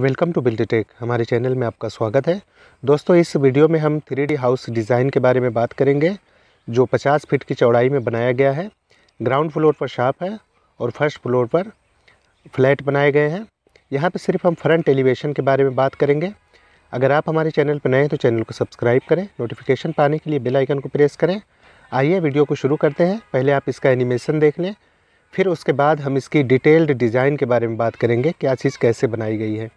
welcome to build tech हमारे channel में आपका स्वागत है दोस्तों इस वीडियो में हम थ्री हाउस डिज़ाइन के बारे में बात करेंगे जो 50 फीट की चौड़ाई में बनाया गया है ग्राउंड फ्लोर पर शॉप है और फर्स्ट फ्लोर पर फ्लैट बनाए गए हैं यहाँ पर सिर्फ हम फ्रंट एलिवेशन के बारे में बात करेंगे अगर आप हमारे चैनल पर नए हैं तो चैनल को सब्सक्राइब करें नोटिफिकेशन पाने के लिए बेलाइकन आइकन को प्रेस करें आइए वीडियो को शुरू करते हैं पहले आप इसका एनिमेशन देख लें फिर उसके बाद हम इसकी डिटेल्ड डिज़ाइन के बारे में बात करेंगे क्या चीज़ कैसे बनाई गई है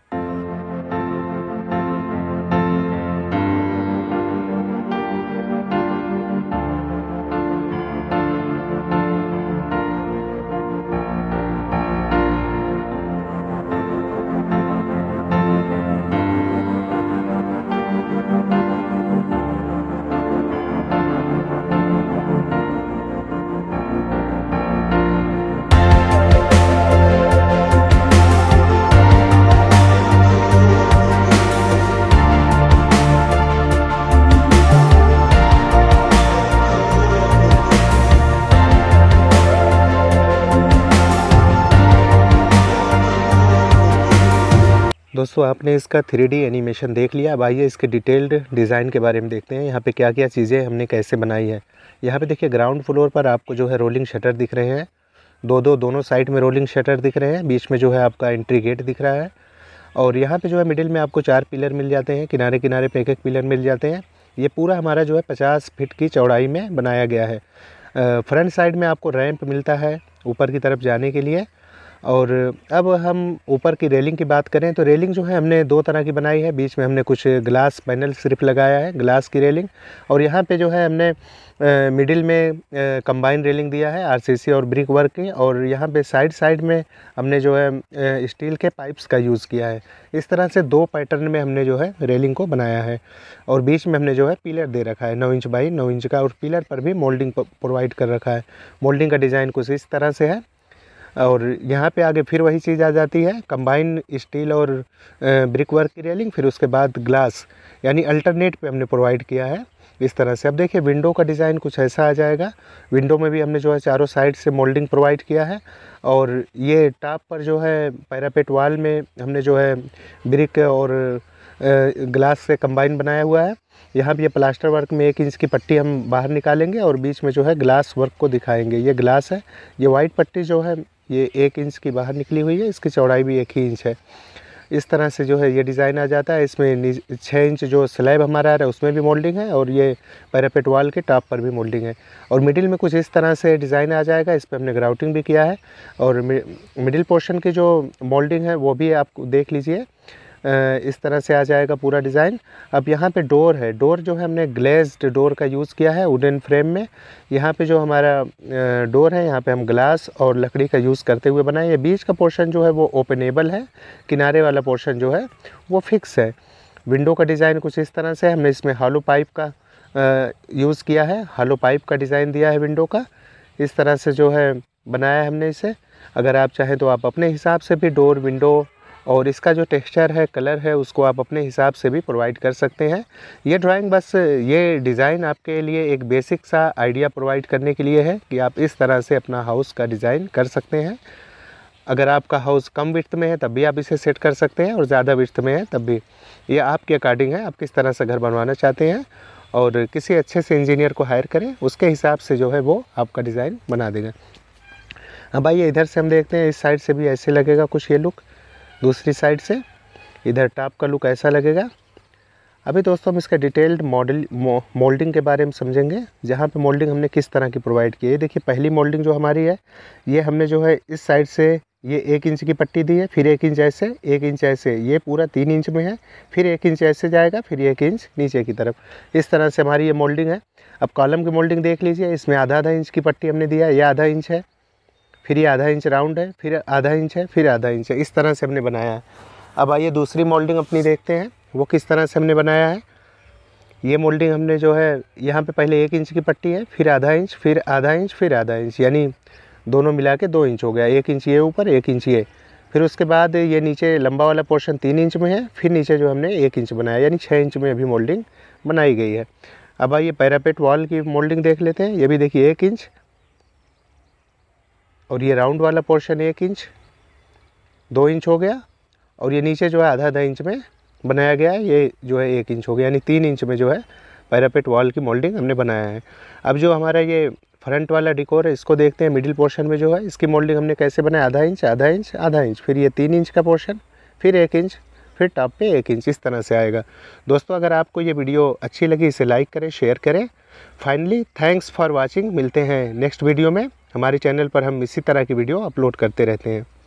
दोस्तों आपने इसका थ्री एनिमेशन देख लिया अब आइए इसके डिटेल्ड डिज़ाइन के बारे में देखते हैं यहाँ पे क्या क्या चीज़ें हमने कैसे बनाई है यहाँ पे देखिए ग्राउंड फ्लोर पर आपको जो है रोलिंग शटर दिख रहे हैं दो दो दोनों साइड में रोलिंग शटर दिख रहे हैं बीच में जो है आपका एंट्री गेट दिख रहा है और यहाँ पर जो है मिडिल में आपको चार पिलर मिल जाते हैं किनारे किनारे पे एक एक पिलर मिल जाते हैं ये पूरा हमारा जो है पचास फिट की चौड़ाई में बनाया गया है फ्रंट साइड में आपको रैंप मिलता है ऊपर की तरफ जाने के लिए और अब हम ऊपर की रेलिंग की बात करें तो रेलिंग जो है हमने दो तरह की बनाई है बीच में हमने कुछ ग्लास पैनल सिर्फ लगाया है ग्लास की रेलिंग और यहाँ पे जो है हमने मिडिल में कंबाइन रेलिंग दिया है आरसीसी और ब्रिक वर्क की और यहाँ पे साइड साइड में हमने जो है स्टील के पाइप्स का यूज़ किया है इस तरह से दो पैटर्न में हमने जो है रेलिंग को बनाया है और बीच में हमने जो है पिलर दे रखा है नौ इंच बाई नौ इंच का और पिलर पर भी मोल्डिंग प्रोवाइड कर रखा है मोल्डिंग का डिज़ाइन कुछ इस तरह से है और यहाँ पे आगे फिर वही चीज़ आ जाती है कंबाइन स्टील और ब्रिक वर्क की रेलिंग फिर उसके बाद ग्लास यानी अल्टरनेट पे हमने प्रोवाइड किया है इस तरह से अब देखिए विंडो का डिज़ाइन कुछ ऐसा आ जाएगा विंडो में भी हमने जो है चारों साइड से मोल्डिंग प्रोवाइड किया है और ये टॉप पर जो है पैरापेट वाल में हमने जो है ब्रिक और ग्लास से कंबाइन बनाया हुआ है यहाँ भी ये प्लास्टर वर्क में एक इंच की पट्टी हम बाहर निकालेंगे और बीच में जो है ग्लास वर्क को दिखाएंगे ये ग्लास है ये वाइट पट्टी जो है ये एक इंच की बाहर निकली हुई है इसकी चौड़ाई भी एक ही इंच है इस तरह से जो है ये डिज़ाइन आ जाता है इसमें छः इंच जो स्लैब हमारा आ रहा है उसमें भी मोल्डिंग है और ये पैरापेट वाल के टॉप पर भी मोल्डिंग है और मिडिल में कुछ इस तरह से डिज़ाइन आ जाएगा इस पर हमने ग्राउटिंग भी किया है और मिडिल पोर्शन की जो मोल्डिंग है वो भी आप देख लीजिए इस तरह से आ जाएगा पूरा डिज़ाइन अब यहाँ पे डोर है डोर जो है हमने ग्लेज्ड डोर का यूज़ किया है वुडन फ्रेम में यहाँ पे जो हमारा डोर है यहाँ पे हम ग्लास और लकड़ी का यूज़ करते हुए बनाए ये बीच का पोर्शन जो है वो ओपनेबल है किनारे वाला पोर्शन जो है वो फिक्स है विंडो का डिज़ाइन कुछ इस तरह से हमने इसमें हालो पाइप का यूज़ किया है हालो पाइप का डिज़ाइन दिया है विंडो का इस तरह से जो है बनाया है हमने इसे अगर आप चाहें तो आप अपने हिसाब से भी डोर विंडो और इसका जो टेक्सचर है कलर है उसको आप अपने हिसाब से भी प्रोवाइड कर सकते हैं ये ड्राइंग बस ये डिज़ाइन आपके लिए एक बेसिक सा आइडिया प्रोवाइड करने के लिए है कि आप इस तरह से अपना हाउस का डिज़ाइन कर सकते हैं अगर आपका हाउस कम विर्थ में है तब भी आप इसे सेट कर सकते हैं और ज़्यादा विर्थ में है तब भी ये आपके अकॉर्डिंग है आप किस तरह से घर बनवाना चाहते हैं और किसी अच्छे से इंजीनियर को हायर करें उसके हिसाब से जो है वो आपका डिज़ाइन बना देगा अब भाई इधर से हम देखते हैं इस साइड से भी ऐसे लगेगा कुछ ये लुक दूसरी साइड से इधर टॉप का लुक ऐसा लगेगा अभी दोस्तों हम इसका डिटेल्ड मॉडल मोल्डिंग के बारे में समझेंगे जहाँ पे मोल्डिंग हमने किस तरह की प्रोवाइड की है देखिए पहली मोल्डिंग जो हमारी है ये हमने जो है इस साइड से ये एक इंच की पट्टी दी है फिर एक इंच ऐसे एक इंच ऐसे ये पूरा तीन इंच में है फिर एक इंच ऐसे जाएगा फिर एक इंच नीचे की तरफ इस तरह से हमारी ये मोल्डिंग है अब कॉलम की मोल्डिंग देख लीजिए इसमें आधा आधा इंच की पट्टी हमने दिया है यह आधा इंच है फिर ये आधा इंच राउंड है फिर आधा इंच है फिर आधा इंच है इस तरह से हमने बनाया है अब आइए दूसरी मोल्डिंग अपनी देखते हैं वो किस तरह से हमने बनाया है ये मोल्डिंग हमने जो है यहाँ पे पहले एक इंच की पट्टी है फिर आधा इंच फिर आधा इंच फिर आधा इंच यानी दोनों मिला के दो इंच हो गया एक इंच ये ऊपर एक इंच ये फिर उसके बाद ये नीचे लंबा वाला पोर्शन तीन इंच में है फिर नीचे जो हमने एक इंच बनाया यानी छः इंच में अभी मोल्डिंग बनाई गई है अब आइए पैरापेट वॉल की मोल्डिंग देख लेते हैं ये भी देखिए एक इंच और ये राउंड वाला पोर्शन एक इंच दो इंच हो गया और ये नीचे जो है आधा आधा इंच में बनाया गया है ये जो है एक इंच हो गया यानी तीन इंच में जो है पैरापेट वॉल की मोल्डिंग हमने बनाया है अब जो हमारा ये फ्रंट वाला डिकोर है इसको देखते हैं मिडिल पोर्शन में जो है इसकी मोल्डिंग हमने कैसे बनाया आधा इंच आधा इंच आधा इंच फिर ये तीन इंच का पोर्शन फिर एक इंच फिर टॉप पे एक इंच इस तरह से आएगा दोस्तों अगर आपको ये वीडियो अच्छी लगी इसे लाइक करें शेयर करें फाइनली थैंक्स फॉर वॉचिंग मिलते हैं नेक्स्ट वीडियो में हमारे चैनल पर हम इसी तरह की वीडियो अपलोड करते रहते हैं